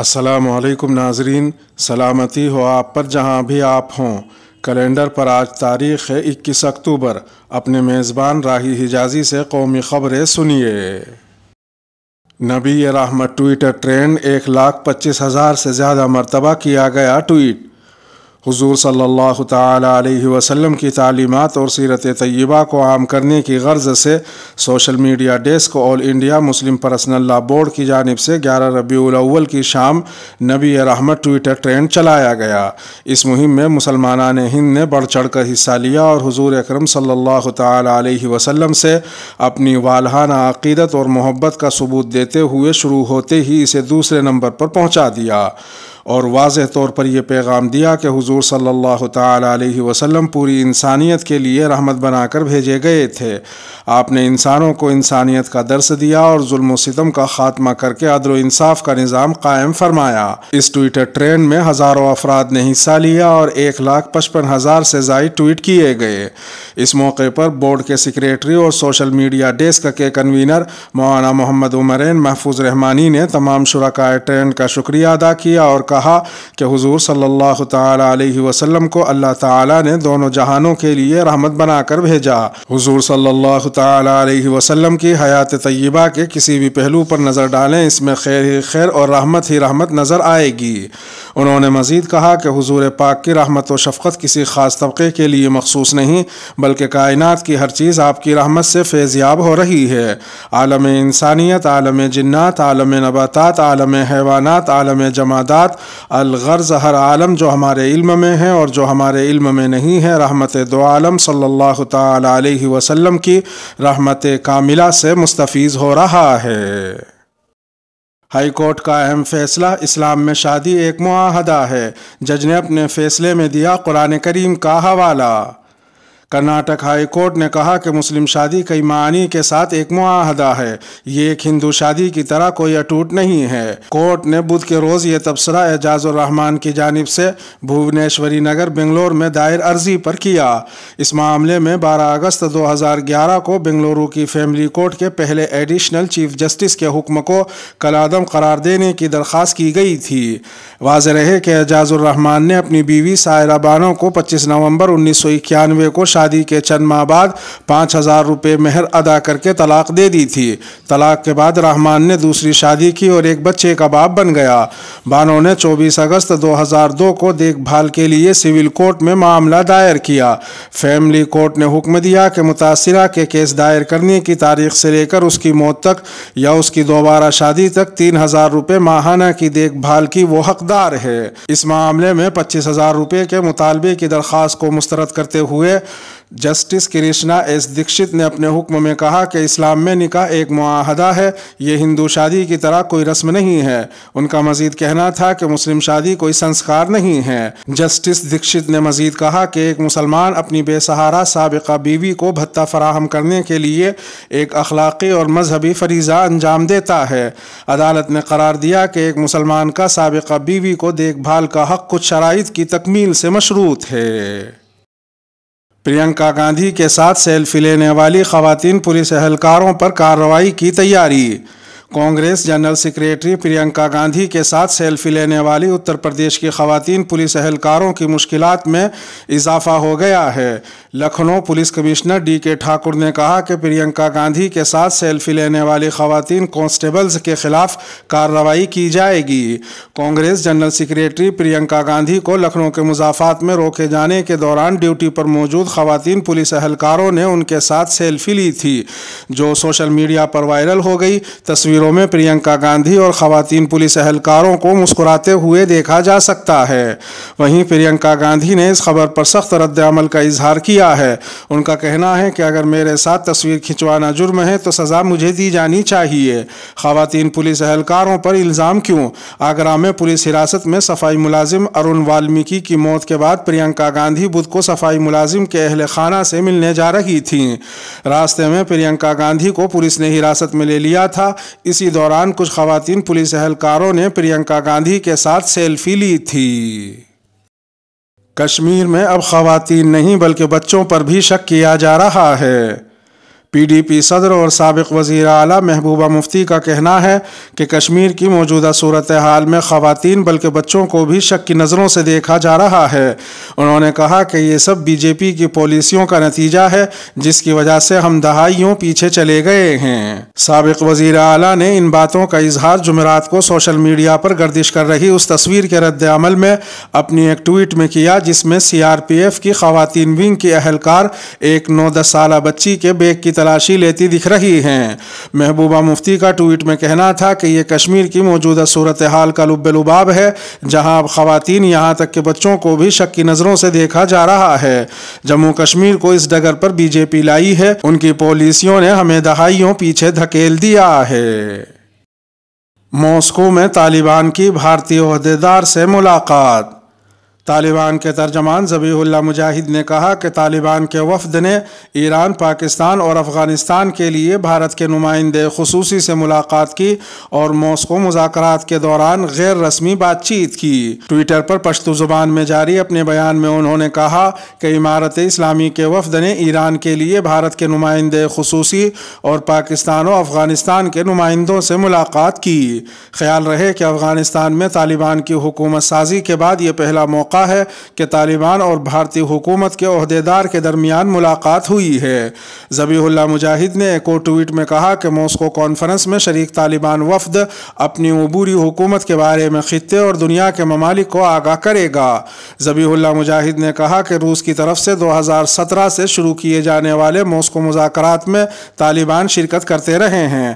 असलकम नाजरीन सलामती हो आप पर जहां भी आप हों कैलेंडर पर आज तारीख़ है इक्कीस अक्टूबर अपने मेज़बान राही हिजाजी से कौमी ख़बरें सुनिए नबी रहमत ट्विटर ट्रेंड एक लाख पच्चीस हज़ार से ज़्यादा मरतबा किया गया ट्वीट हुजूर सल्लल्लाहु अलैहि वसल्लम की तालीमत और सीरत तय्यबा को आम करने की गर्ज से social media desk All India Muslim Personal Law Board की जानब से ग्यारह अव्वल की शाम नबी रहमत ट्विटर ट्रेंड चलाया गया इस मुहिम में मुसलमान हिंद ने बढ़ चढ़ कर हिस्सा लिया और हुजूर अकरम सल्लल्लाहु अलैहि वसल्लम से अपनी वालहाना अकीदत और मोहब्बत का सबूत देते हुए शुरू होते ही इसे दूसरे नंबर पर पहुँचा दिया और वाज तौर पर यह पैगाम दिया कि हजूर सल्ला अलैहि पूरी इंसानियत के लिए रहमत बनाकर भेजे गए थे आपने इंसानों को इंसानियत का दर्श दिया और जुल्म सितम का खात्मा करके अदल इंसाफ का निज़ाम कायम फरमाया इस ट्विटर ट्रेंड में हज़ारों अफराद ने हिस्सा लिया और एक लाख पचपन हज़ार से जायद ट्वीट किए गए इस मौके पर बोर्ड के सेक्रेटरी और सोशल मीडिया डेस्क के कन्वीनर मौलाना मोहम्मद उमरन महफूज रहमानी ने तमाम शुरा ट्रेंड का शुक्रिया अदा किया और कहा कहा कि हुजूर सल्लल्लाहु ताला अलैहि वसल्लम को अल्लाह ताला ने दोनों जहानों के लिए रहमत बनाकर भेजा हुजूर सल्लल्लाहु ताला अलैहि वसल्लम की हयात तय्यबा के किसी भी पहलू पर नज़र डालें इसमें खैर ही खैर और रहमत ही रहमत नज़र आएगी उन्होंने मज़ीद कहा कि हुजूर पाक की रहमत व शफ़क़त किसी ख़ास तबके के लिए मखसूस नहीं बल्कि कायनात की हर चीज़ आपकी रहमत से फैज़याब हो रही है आलम इंसानियत आलम जन्नात आलम नबातात आलम हैवानात आलम जमादात अलगर्ज़ हर आलम जो हमारे इल्म में है और जो हमारे इल्म में नहीं है रहमत दो आलम सल्लल्लाहु अलैहि वसल्लम की रहमत कामिला से मुस्तफ़ हो रहा है हाई कोर्ट का अहम फैसला इस्लाम में शादी एक माहदा है जज ने अपने फैसले में दिया कुरान करीम का हवाला कर्नाटक हाई कोर्ट ने कहा कि मुस्लिम शादी कई मानी के साथ एक मुआहदा है ये एक हिंदू शादी की तरह कोई अटूट नहीं है कोर्ट ने बुध के रोज़ ये तबसरा एजाज रहमान की जानब से भुवनेश्वरी नगर बेंगलोर में दायर अर्जी पर किया इस मामले में 12 अगस्त 2011 को बेंगलुरु की फैमिली कोर्ट के पहले एडिशनल चीफ जस्टिस के हुक्म को कलादम करार देने की दरख्वास्त की गई थी वाज रहे कि एजाजुर रहमान ने अपनी बीवी सायरा बानो को पच्चीस नवम्बर उन्नीस को शादी के चंद माह बाद पाँच हज़ार रुपये मेहर अदा करके तलाक दे दी थी तलाक के बाद रहमान ने दूसरी शादी की और एक बच्चे का बाप बन गया बानो ने 24 अगस्त 2002 को देखभाल के लिए सिविल कोर्ट में मामला दायर किया फैमिली कोर्ट ने हुक्म दिया कि मुतासरा के केस दायर करने की तारीख से लेकर उसकी मौत तक या उसकी दोबारा शादी तक तीन हज़ार रुपये माहाना की देखभाल की वो हकदार है इस मामले में पच्चीस हज़ार रुपये के मुतालबे की दरख्वास्त को मुस्तरद करते हुए जस्टिस कृष्णा एस दीक्षित ने अपने हुक्म में कहा कि इस्लाम में निकाह एक माहदा है ये हिंदू शादी की तरह कोई रस्म नहीं है उनका मजीद कहना था कि मुस्लिम शादी कोई संस्कार नहीं है जस्टिस दीक्षित ने मजीद कहा कि एक मुसलमान अपनी बेसहारा सबका बीवी को भत्ता फराहम करने के लिए एक अखलाक़ी और मजहबी फरीज़ा अंजाम देता है अदालत ने करार दिया कि एक मुसलमान का सबका बीवी को देखभाल का हक कुछ शराइ की तकमील से मशरूत है प्रियंका गांधी के साथ सेल्फी लेने वाली खातन पुलिस एहलकारों पर कार्रवाई की तैयारी कांग्रेस जनरल सेक्रेटरी प्रियंका गांधी के साथ सेल्फी लेने वाली उत्तर प्रदेश की खातन पुलिस अहलकारों की मुश्किल में इजाफा हो गया है लखनऊ पुलिस कमिश्नर डी के ठाकुर ने कहा कि प्रियंका गांधी के साथ सेल्फी लेने वाली खातन कॉन्स्टेबल्स के खिलाफ कार्रवाई की जाएगी कांग्रेस जनरल सेक्रेटरी प्रियंका गांधी को लखनऊ के मुजाफात में रोके जाने के दौरान ड्यूटी पर मौजूद खातन पुलिस अहलकारों ने उनके साथ सेल्फी ली थी जो सोशल मीडिया पर वायरल हो गई तस्वीर तस्वीरों में प्रियंका गांधी और खातन पुलिस अहलकारों को मुस्कुराते हुए देखा जा सकता है वहीं प्रियंका गांधी ने इस खबर पर सख्त रद्दमल का इजहार किया है उनका कहना है कि अगर मेरे साथ तस्वीर खिंचवाना जुर्म है तो सज़ा मुझे दी जानी चाहिए खातन पुलिस अहलकारों पर इल्ज़ाम क्यों आगरा में पुलिस हिरासत में सफाई मुलाजिम अरुण वाल्मीकि की मौत के बाद प्रियंका गांधी बुध को सफाई मुलाजिम के अहल खाना से मिलने जा रही थी रास्ते में प्रियंका गांधी को पुलिस ने हिरासत में ले लिया था इसी दौरान कुछ खवतान पुलिस एहलकारों ने प्रियंका गांधी के साथ सेल्फी ली थी कश्मीर में अब खवतान नहीं बल्कि बच्चों पर भी शक किया जा रहा है पीडीपी सदर और सबक वज़ी अली महबूबा मुफ्ती का कहना है कि कश्मीर की मौजूदा सूरत हाल में खातन बल्कि बच्चों को भी शक की नज़रों से देखा जा रहा है उन्होंने कहा कि ये सब बीजेपी की पॉलिसियों का नतीजा है जिसकी वजह से हम दहाइयों पीछे चले गए हैं सबक वज़ी अली ने इन बातों का इजहार जुमेरात को सोशल मीडिया पर गर्दिश कर रही उस तस्वीर के रद्दमल में अपनी एक ट्वीट में किया जिसमें सी आर पी एफ की खातन विंग की अहलकार एक नौ दस साल बच्ची के बेग की तलाशी लेती दिख रही हैं महबूबा मुफ्ती का ट्वीट में कहना था कि ये कश्मीर की मौजूदा सूरत हाल का लुब लुबाब है जहां अब खातन यहाँ तक के बच्चों को भी शक की नज़रों से देखा जा रहा है जम्मू कश्मीर को इस डगर पर बीजेपी लाई है उनकी पॉलिसियों ने हमें दहाइयों पीछे धकेल दिया है मॉस्को में तालिबान की भारतीय अहदेदार से मुलाकात तालिबान के तर्जमान जबीहुल्ला मुजाहिद ने कहा कि तालिबान के वफद ने ईरान पाकिस्तान और अफ़गानिस्तान के लिए भारत के नुमाइंदे खसूसी से मुलाकात की और मॉस्को मुजाकर के दौरान गैर रस्मी बातचीत की ट्विटर पर पश्तो ज़ुबान में जारी अपने बयान में उन्होंने कहा कि इमारत इस्लामी के वफद ने ईरान के लिए भारत के नुमाइंदे खसूसी और पाकिस्तान और अफ़गानिस्तान के नुमाइंदों से मुलाकात की ख्याल रहे कि अफ़गानिस्तान में तालिबान की हुकूमत साजी के बाद ये पहला मौका कहा है कि तालिबान और भारतीय हुकूमत के अहदेदार के दरमियान मुलाकात हुई है जबीहुल्ला मुजाहिद ने एक और ट्वीट में कहा कि मॉस्को कॉन्फ्रेंस में शरीक तालिबान वफद अपनी अबूरी हुकूमत के बारे में खत्े और दुनिया के ममालिक को आगाह करेगा जबीहुल्ला मुजाहिद ने कहा कि रूस की तरफ से दो हजार सत्रह से शुरू किए जाने वाले मॉस्को मुजाकर में तालिबान शिरकत करते रहे हैं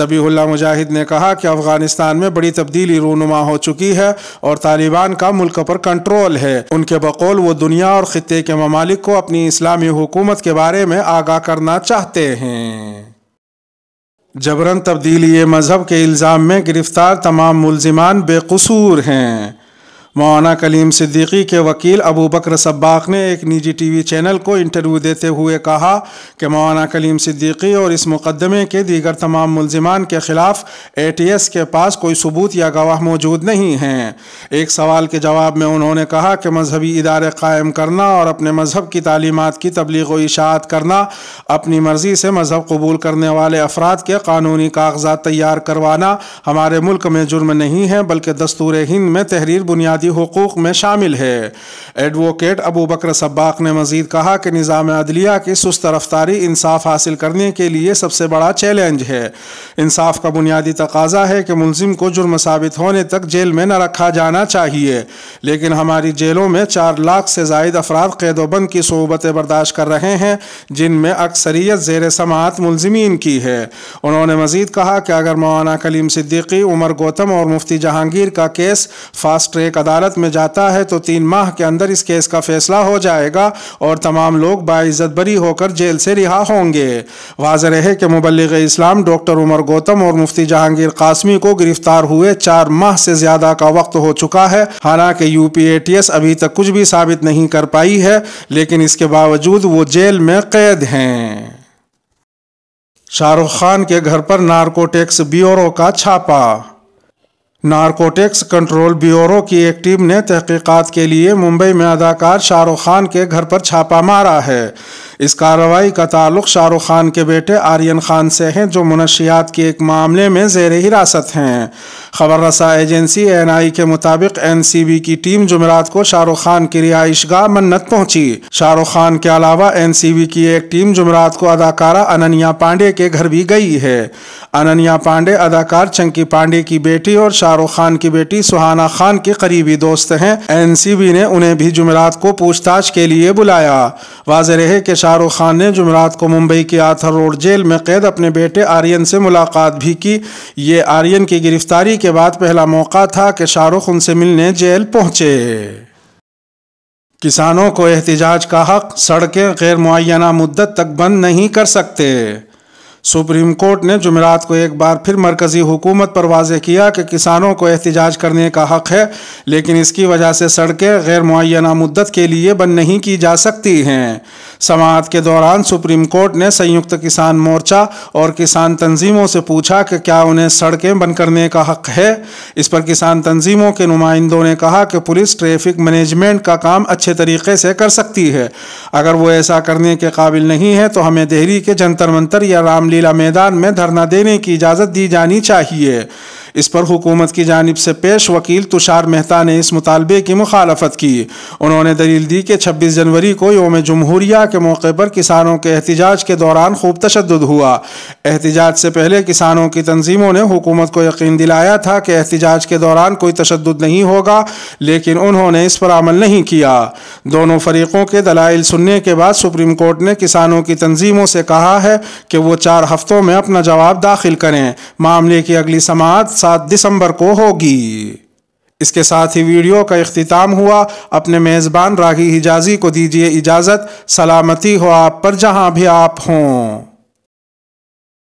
जबीहुल्ला मुजाहिद ने कहा कि अफगानिस्तान में बड़ी तब्दीली रूनुमा हो चुकी है और तालिबान का मुल्क पर कंट्रोल मुतल है उनके बकौल वो दुनिया और खत्े के ममालिक को अपनी इस्लामी हुकूमत के बारे में आगाह करना चाहते हैं जबरन तब्दीली मज़हब के इल्ज़ाम में गिरफ्तार तमाम मुलजिमान बेकसूर हैं मौलाना कलीम सिद्दीकी के वकील अबू बकर सब्बाक ने एक निजी टीवी चैनल को इंटरव्यू देते हुए कहा कि मौलाना कलीम सिद्दीकी और इस मुकदमे के दीगर तमाम मुलजमान के ख़िलाफ़ ए टी एस के पास कोई सबूत या गवाह मौजूद नहीं हैं एक सवाल के जवाब में उन्होंने कहा कि मजहबी इदारे कायम करना और अपने मजहब की तालीमत की तबलीग व इशात करना अपनी मर्ज़ी से मजहब कबूल करने वाले अफराद के कानूनी कागजात तैयार करवाना हमारे मुल्क में जुर्म नहीं है बल्कि दस्तूर हिंद में तहरीर बुनियाद बुनियादी हकूक़ में शामिल है एडवोकेट अबू बकर सब्बाक ने मजीद कहा कि निज़ाम अदलिया की सुस्त रफ्तारी इंसाफ हासिल करने के लिए सबसे बड़ा चैलेंज है इंसाफ का बुनियादी तकाजा है कि मुलजिम को जुर्म साबित होने तक जेल में न रखा जाना चाहिए लेकिन हमारी जेलों में चार लाख से जायद अफराद कैदोबंद की सहूबतें बर्दाश्त कर रहे हैं जिनमें अक्सरियत जेर समात मुलजमीन की है उन्होंने मजीद कहा कि अगर मौलाना कलीम सिद्दीकी उमर गौतम और मुफ्ती जहांगीर का केस फास्ट ट्रैक अदालत में जाता है तो तीन माह के अंदर इस केस का फैसला हो जाएगा और तमाम लोग बाइज़्ज़त बरी होकर जेल से रिहा होंगे वाज रहे कि मुबलग इस्लाम डॉक्टर उमर गौतम और मुफ्ती जहांगीर कासमी को गिरफ्तार हुए चार माह से ज़्यादा का वक्त हो चुका है हालांकि U P A T S अभी तक कुछ भी साबित नहीं कर पाई है लेकिन इसके बावजूद वो जेल में कैद हैं शाहरुख खान के घर पर नार्कोटेक्स ब्यूरो का छापा नारकोटिक्स कंट्रोल ब्यूरो की एक टीम ने तहकीकात के लिए मुंबई में अदाकार शाहरुख खान के घर पर छापा मारा है इस कार्रवाई का ताल्लुक शाहरुख खान के बेटे आर्यन खान से है जो मुनशियात के एक मामले में जेर हिरासत हैं खबर रसा एजेंसी एन आई के मुताबिक एन सी बी की टीम जुमेरात को शाहरुख खान की रिहाइश गाह मन्नत पहुंची शाहरुख खान के अलावा एन सी बी की एक टीम जुमेरात को अदाकारा अनन्या पांडे के घर भी गई है अनन्या पांडे अदाकार चंकी पांडे की बेटी और शाहरुख खान की बेटी सुहाना खान के करीबी दोस्त हैं एनसीबी ने उन्हें भी जुमेरात को पूछताछ के लिए बुलाया वाज रहे कि शाहरुख खान ने जुमरात को मुंबई के आथर रोड जेल में कैद अपने बेटे आर्यन से मुलाकात भी की ये आर्यन की गिरफ्तारी के बाद पहला मौका था कि शाहरुख उनसे मिलने जेल पहुँचे किसानों को एहतजाज का हक सड़कें गैर मुआयना मुद्दत तक बंद नहीं कर सकते सुप्रीम कोर्ट ने जुमेरात को एक बार फिर मरकजी हुकूमत पर वाजे किया कि किसानों को एहतजाज करने का हक है लेकिन इसकी वजह से सड़कें गैर मुना मुद्दत के लिए बंद नहीं की जा सकती हैं समात के दौरान सुप्रीम कोर्ट ने संयुक्त किसान मोर्चा और किसान तंजीमों से पूछा कि क्या उन्हें सड़कें बंद करने का हक है इस पर किसान तंजीमों के नुमाइंदों ने कहा कि पुलिस ट्रैफिक मैनेजमेंट का काम अच्छे तरीके से कर सकती है अगर वो ऐसा करने के काबिल नहीं है तो हमें देहरी के जंतर मंतर या राम रामलीला मैदान में धरना देने की इजाज़त दी जानी चाहिए इस पर हुकूमत की जानब से पेश वकील तुषार मेहता ने इस मुतालबे की मुखालफत की उन्होंने दलील दी कि छब्बीस जनवरी को योम जमहूरिया के मौके पर किसानों के एहतजाज के दौरान खूब तशद हुआ एहतजाज से पहले किसानों की तनजीमों ने हुकूमत को यकीन दिलाया था कि एहतजाज के दौरान कोई तशद नहीं होगा लेकिन उन्होंने इस पर अमल नहीं किया दोनों फरीकों के दलाइल सुनने के बाद सुप्रीम कोर्ट ने किसानों की तनजीमों से कहा है कि वो चार हफ्तों में अपना जवाब दाखिल करें मामले की अगली समात सात दिसंबर को होगी इसके साथ ही वीडियो का अख्ताम हुआ अपने मेज़बान रागी हिजाजी को दीजिए इजाज़त सलामती हो आप पर जहाँ भी आप हों